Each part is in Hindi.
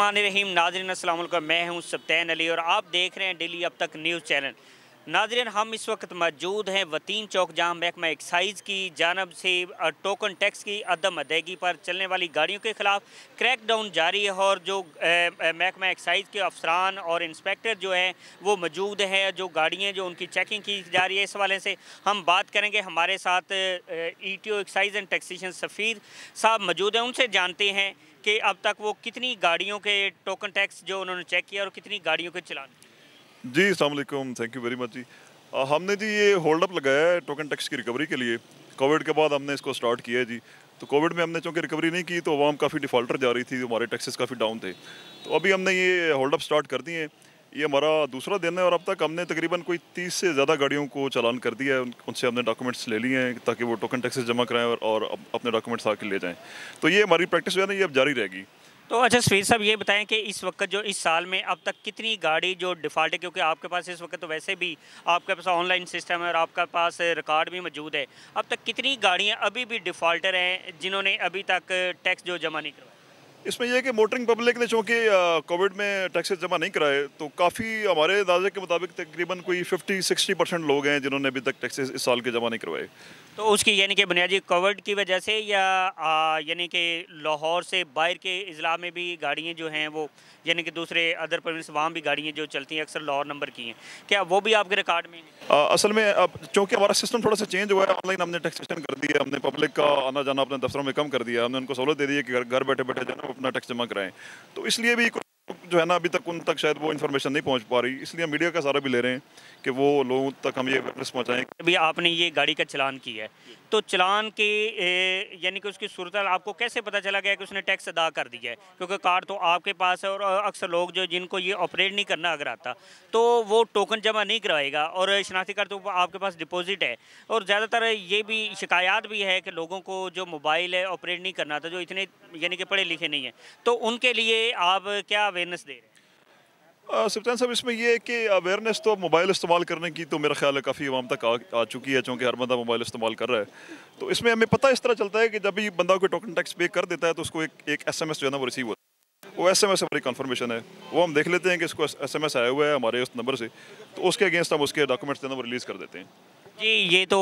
रहीम नाजरन असल मैं हूं सप्तैन अली और आप देख रहे हैं डेली अब तक न्यूज़ चैनल नाजरन हम इस वक्त मौजूद हैं वतीन चौक जहां महकमा एक्साइज की जानब से टोकन टैक्स की अदम अदायगी पर चलने वाली गाड़ियों के खिलाफ क्रैक डाउन जारी है और जो महकमा एक्साइज के अफसरान और इंस्पेक्टर जो हैं वो मौजूद हैं जो गाड़ियाँ जो उनकी चेकिंग की जा रही है इस हवाले से हम बात करेंगे हमारे साथ E T O excise and taxation Safeer साहब मौजूद हैं उनसे जानते हैं कि अब तक वो कितनी गाड़ियों के टोकन टैक्स जो उन्होंने चेक किया और कितनी गाड़ियों के चलान जी अलकुम थैंक यू वेरी मच जी हमने जी ये होल्डअप लगाया है टोकन टैक्स की रिकवरी के लिए कोविड के बाद हमने इसको स्टार्ट किया है जी तो कोविड में हमने चूँकि रिकवरी नहीं की तो आवाम काफ़ी डिफ़ॉल्टर जा रही थी हमारे टैक्सेस काफ़ी डाउन थे तो अभी हमने ये होल्डअप स्टार्ट कर दिए हैं ये हमारा दूसरा दिन है और अब तक हमने तकरीबन कोई तीस से ज़्यादा गाड़ियों को चालान कर दिया है उनसे हमने डॉक्यूमेंट्स ले लिए हैं ताकि वो टोकन टैक्सेस जमा कराएं और, और अपने डॉक्यूमेंट्स आके ले जाएं तो ये हमारी प्रैक्टिस जो है ना ये अब जारी रहेगी तो अच्छा सफीर साहब ये बताएं कि इस वक्त जो इस साल में अब तक कितनी गाड़ी जो डिफ़ॉल्ट है क्योंकि आपके पास इस वक्त तो वैसे भी आपके पास ऑनलाइन सिस्टम है और आपके पास रिकॉर्ड भी मौजूद है अब तक कितनी गाड़ियाँ अभी भी डिफ़ॉल्टर हैं जिन्होंने अभी तक टैक्स जो जमा नहीं करवाया इसमें यह है कि मोटरिंग पब्लिक ने चूँकि कोविड में टैक्सेस जमा नहीं कराए तो काफ़ी हमारे अंदाजे के मुताबिक तकरीबन कोई 50-60 परसेंट लोग हैं जिन्होंने अभी तक टैक्सेस इस साल के जमा नहीं करवाए तो उसकी यानी कि बुनियादी कवर्ड की वजह से या यानी कि लाहौर से बाहर के अज़ला में भी गाड़ियाँ जो हैं वो यानी कि दूसरे अदर प्रोविंस वहाँ भी गाड़ियाँ जो चलती हैं अक्सर लाहौर नंबर की हैं क्या वो भी आपके रिकॉर्ड में आ, असल में अब चूँकि हमारा सिस्टम थोड़ा सा चेंज हुआ है ऑनलाइन हमने टैक्सेशन कर दिया हमने पब्लिक का आना जाना अपने दफ्तरों में कम कर दिया हमने उनको सहूलत दे दी है कि घर बैठे बैठे जाना अपना टैक्स जमा कराएँ तो इसलिए भी जो है ना अभी तक उन तक शायद वो इन्फॉर्मेशन नहीं पहुंच पा रही इसलिए मीडिया का सारा भी ले रहे हैं कि वो लोगों तक हम ये अवेयरनेस पहुँचाएँ अभी आपने ये गाड़ी का चलान किया है तो चलान के यानी कि उसकी सूरत आपको कैसे पता चला गया कि उसने टैक्स अदा कर दिया है क्योंकि कार तो आपके पास है और अक्सर लोग जो जिनको ये ऑपरेट नहीं करना अगर आता तो वो टोकन जमा नहीं करवाएगा और शनाख्ती कार्ड तो आपके पास डिपोजिट है और ज़्यादातर ये भी शिकायत भी है कि लोगों को जो मोबाइल है ऑपरेट नहीं करना था जो इतने यानी कि पढ़े लिखे नहीं हैं तो उनके लिए आप क्या अवेयरनेस अवेयरनेस दे रहे हैं साहब इसमें यह है कि अवेयरनेस तो मोबाइल इस्तेमाल करने की तो मेरा ख्याल है काफ़ी आवाम तक आ, आ चुकी है चूँकि हर बंदा मोबाइल इस्तेमाल कर रहा है तो इसमें हमें पता इस तरह चलता है कि जब भी बंदा कोई टोकन टैक्स पे कर देता है तो उसको एक एक एस जो है ना वो रिसीव होता है वो एस एम एस हमारी कन्फर्मेशन है वो हम देख लेते हैं कि इसको एस एम एस आया हुआ है हमारे उस नंबर से तो उसके अगेंस्ट हम उसके डॉक्यूमेंट्स जो ना वो रिलीज़ कर देते हैं जी ये तो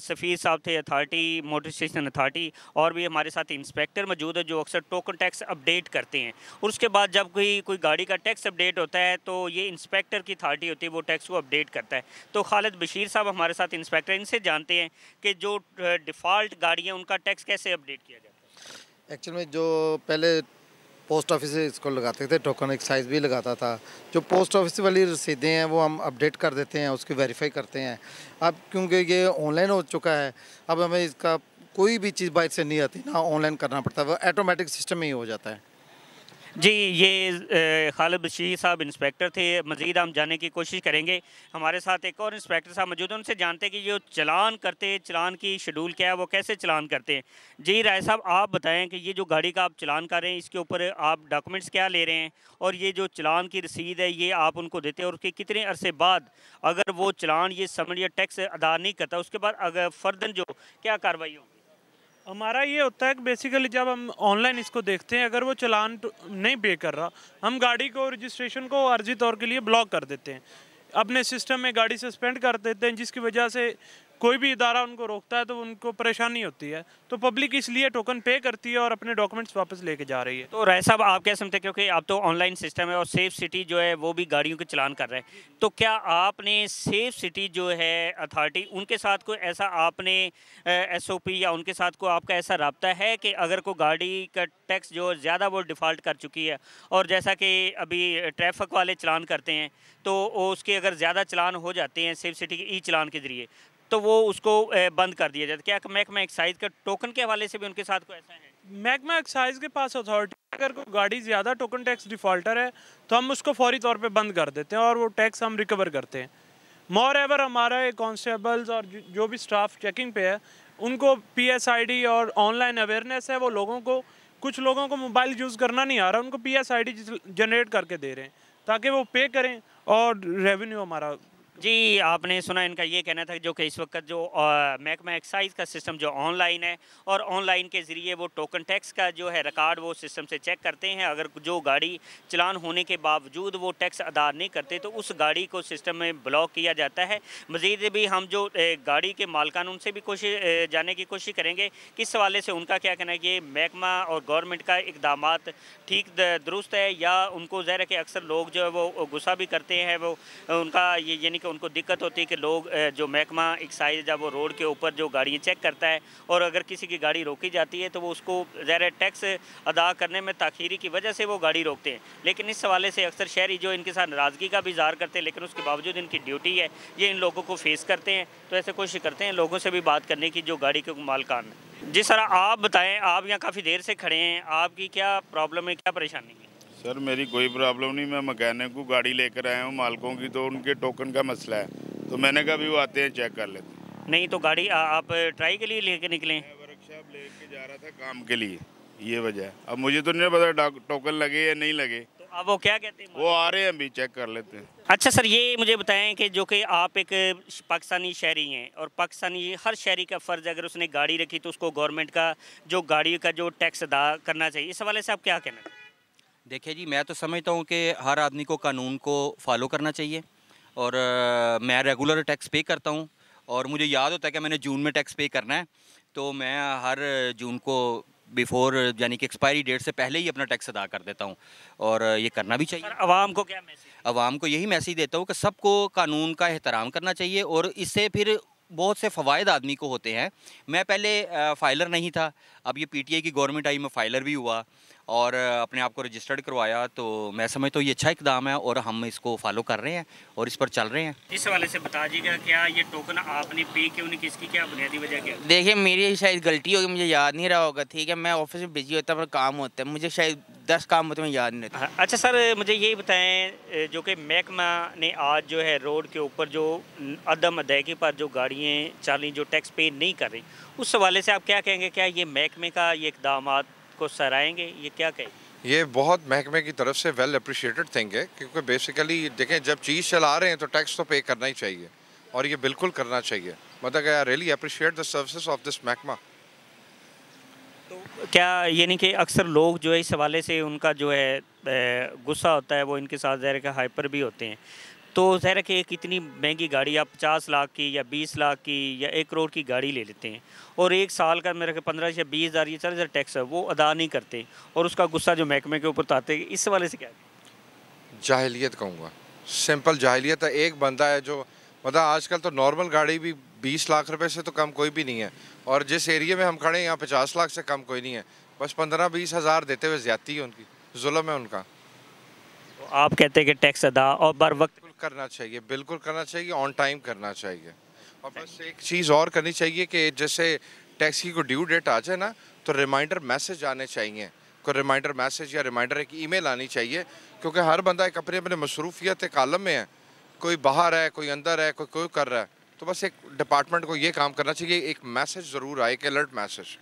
सफ़ीर साहब थे अथॉरिटी मोटर स्टेशन अथॉरिटी और भी हमारे साथ इंस्पेक्टर मौजूद है जो अक्सर टोकन टैक्स अपडेट करते हैं और उसके बाद जब कोई कोई गाड़ी का टैक्स अपडेट होता है तो ये इंस्पेक्टर की अथॉरिटी होती है वो टैक्स को अपडेट करता है तो खालिद बशीर साहब हमारे साथ इंस्पेक्टर इनसे जानते हैं कि जो डिफ़ाल्ट गाड़ियाँ उनका टैक्स कैसे अपडेट किया जाता है एक्चुअल में जो पहले पोस्ट ऑफिस इसको लगाते थे टोकन एक्साइज भी लगाता था जो पोस्ट ऑफिस वाली रसीदें हैं वो हम अपडेट कर देते हैं उसकी वेरीफाई करते हैं अब क्योंकि ये ऑनलाइन हो चुका है अब हमें इसका कोई भी चीज़ बाइक से नहीं आती ना ऑनलाइन करना पड़ता है वो ऑटोमेटिक सिस्टम ही हो जाता है जी ये खालिद बशीर साहब इंस्पेक्टर थे मज़ीद हम जानने की कोशिश करेंगे हमारे साथ एक और इंस्पेक्टर साहब मौजूद हैं उनसे जानते हैं कि जो चलान करते हैं चलान की शेड्यूल क्या है वो कैसे चलान करते हैं जी राय साहब आप बताएं कि ये जो गाड़ी का आप चलान कर रहे हैं इसके ऊपर आप डॉक्यूमेंट्स क्या ले रहे हैं और ये जो चलान की रसीद है ये आप उनको देते हैं और उसके कितने अरसे बाद अगर वो चलान ये समझ या टैक्स अदा नहीं करता उसके बाद अगर फर्दन जो क्या कार्रवाई होगी हमारा ये होता है कि बेसिकली जब हम ऑनलाइन इसको देखते हैं अगर वो चलान तो नहीं पे कर रहा हम गाड़ी को रजिस्ट्रेशन को अर्जी तौर के लिए ब्लॉक कर देते हैं अपने सिस्टम में गाड़ी सस्पेंड कर देते हैं जिसकी वजह से कोई भी इदारा उनको रोकता है तो उनको परेशानी होती है तो पब्लिक इसलिए टोकन पे करती है और अपने डॉक्यूमेंट्स वापस लेके जा रही है तो राय साहब आप क्या समझते क्योंकि आप तो ऑनलाइन सिस्टम है और सेफ सिटी जो है वो भी गाड़ियों के चलान कर रहे हैं तो क्या आपने सेफ सिटी जो है अथॉरिटी उनके साथ कोई ऐसा आपने एस या उनके साथ कोई आपका ऐसा रबता है कि अगर कोई गाड़ी का टैक्स जो ज़्यादा वो डिफ़ाल्ट कर चुकी है और जैसा कि अभी ट्रैफिक वाले चलान करते हैं तो उसके अगर ज़्यादा चलान हो जाते हैं सेफ सिटी के ई चलान के ज़रिए तो वो उसको बंद कर दिया जाता क्या महकमा एक्साइज का टोकन के हवाले से भी उनके साथ कोई ऐसा है महकमा एक्साइज के पास अथॉरिटी अगर कोई गाड़ी ज़्यादा टोकन टैक्स डिफ़ॉल्टर है तो हम उसको फौरी तौर पर बंद कर देते हैं और वो टैक्स हम रिकवर करते हैं मोर एवर हमारा कॉन्स्टेबल्स और जो भी स्टाफ चेकिंग पे है उनको पीएसआईडी और ऑनलाइन अवेयरनेस है वो लोगों को कुछ लोगों को मोबाइल यूज़ करना नहीं आ रहा उनको पीएसआईडी जनरेट करके दे रहे हैं ताकि वो पे करें और रेवेन्यू हमारा जी आपने सुना इनका ये कहना था जो कि इस वक्त जो महकमा एक्साइज का सिस्टम जो ऑनलाइन है और ऑनलाइन के ज़रिए वो टोकन टैक्स का जो है रिकॉर्ड वो सिस्टम से चेक करते हैं अगर जो गाड़ी चलान होने के बावजूद वो टैक्स अदा नहीं करते तो उस गाड़ी को सिस्टम में ब्लॉक किया जाता है मज़ीद भी हम जो गाड़ी के मालकान उनसे भी कोशिश जाने की कोशिश करेंगे किस हवाले से उनका क्या कहना है कि महकमा और गवर्नमेंट का इकदाम ठीक दुरुस्त है या उनको ज़ाहिर है कि अक्सर लोग जो है वो गुस्सा भी करते हैं वो उनका ये यानी कि तो उनको दिक्कत होती है कि लोग जो महकमा एक्साइज जब वो रोड के ऊपर जो गाड़ियाँ चेक करता है और अगर किसी की गाड़ी रोकी जाती है तो वो उसको ज़ैर टैक्स अदा करने में ताखीरी की वजह से वो गाड़ी रोकते हैं लेकिन इस हवाले से अक्सर शहरी जो इनके साथ नाराज़गी का भी इजहार करते हैं लेकिन उसके बावजूद इनकी ड्यूटी है ये इन लोगों को फेस करते हैं तो ऐसे कोशिश करते हैं लोगों से भी बात करने की जो गाड़ी के मालकान जी सर आप बताएँ आप यहाँ काफ़ी देर से खड़े हैं आपकी क्या प्रॉब्लम है क्या परेशानी है सर मेरी कोई प्रॉब्लम नहीं मैं मकैनिक को गाड़ी लेकर आया हूँ मालकों की तो उनके टोकन का मसला है तो मैंने कहा भी वो आते हैं चेक कर लेते नहीं तो गाड़ी आ, आप ट्राई के लिए लेके निकले वर्कशॉप लेके जा रहा था काम के लिए ये वजह है अब मुझे तो नहीं पता टोकन लगे या नहीं लगे तो अब वो क्या कहते हैं वो आ रहे हैं अभी चेक कर लेते हैं अच्छा सर ये मुझे बताएं कि जो कि आप एक पाकिस्तानी शहरी हैं और पाकिस्तानी हर शहरी का फ़र्ज़ अगर उसने गाड़ी रखी तो उसको गवर्नमेंट का जो गाड़ी का जो टैक्स अदा करना चाहिए इस हवाले से आप क्या कहना देखिए जी मैं तो समझता हूँ कि हर आदमी को कानून को फॉलो करना चाहिए और आ, मैं रेगुलर टैक्स पे करता हूँ और मुझे याद होता है कि मैंने जून में टैक्स पे करना है तो मैं हर जून को बिफोर यानी कि एक्सपायरी डेट से पहले ही अपना टैक्स अदा कर देता हूँ और ये करना भी चाहिए अवाम को क्या मैसेज अवाम को यही मैसेज देता हूँ कि सबको कानून का एहतराम करना चाहिए और इससे फिर बहुत से फ़वाद आदमी को होते हैं मैं पहले फाइलर नहीं था अब ये पीटीए की गवर्नमेंट आई मैं फाइलर भी हुआ और अपने आप को रजिस्टर्ड करवाया तो मैं समझता तो हूँ ये अच्छा इकदाम है और हम इसको फॉलो कर रहे हैं और इस पर चल रहे हैं इस हवाले से बता दीजिएगा क्या ये टोकन आपने पे क्यों नहीं किसकी क्या बुनियादी वजह क्या देखिए मेरी शायद गलती होगी मुझे याद नहीं रहा होगा ठीक है मैं ऑफिस में बिजी होता पर काम होता है मुझे शायद दस काम होते हैं याद नहीं रहता हाँ, अच्छा सर मुझे यही बताएं जो कि महकमा ने आज जो है रोड के ऊपर जो अदम अदायगी पर जो गाड़ियाँ चल रही जो टैक्स पे नहीं कर रही उस हवाले से आप क्या कहेंगे क्या ये महकमे का ये इकदाम को सराहेंगे ये क्या कहें ये बहुत महकमे की तरफ से वेल अप्रिशिएटेड थिंग है क्योंकि बेसिकली देखें जब चीज़ चला रहे हैं तो टैक्स तो पे करना ही चाहिए और ये बिल्कुल करना चाहिए मतलब I really appreciate the services of this महकमा तो क्या ये नहीं कि अक्सर लोग जो है इस हवाले से उनका जो है गुस्सा होता है वो इनके साथ ज़ाहिर के हाइपर भी होते हैं तो जहर के एक इतनी महंगी गाड़ी आप पचास लाख की या बीस लाख की या एक करोड़ की गाड़ी ले लेते हैं और एक साल का मेरा पंद्रह या बीस हज़ार या चार हज़ार टैक्स है वो अदा नहीं करते और उसका गुस्सा जो महकमे के ऊपर उतारते हैं इस वाले से क्या जाहलीत कहूँगा सिंपल जाहलीत है एक बंदा है जो मतलब आजकल तो नॉर्मल गाड़ी भी बीस लाख रुपए से तो कम कोई भी नहीं है और जिस एरिए में हम खड़े हैं यहाँ पचास लाख से कम कोई नहीं है बस पंद्रह बीस हज़ार देते हुए ज्यादा है उनकी जुलम है उनका तो आप कहते हैं कि टैक्स अदा और बर वक्त करना चाहिए बिल्कुल करना चाहिए ऑन टाइम करना चाहिए और बस एक चीज़ और करनी चाहिए कि जैसे टैक्सी को ड्यू डेट आ जाए ना तो रिमाइंडर मैसेज आने चाहिए को रिमाइंडर मैसेज या रिमाइंडर एक ईमेल आनी चाहिए क्योंकि हर बंदा एक अपने अपने मसरूफियत एक आलम में है कोई बाहर है कोई अंदर है कोई कोई कर रहा है तो बस एक डिपार्टमेंट को ये काम करना चाहिए एक मैसेज ज़रूर आए एक अलर्ट मैसेज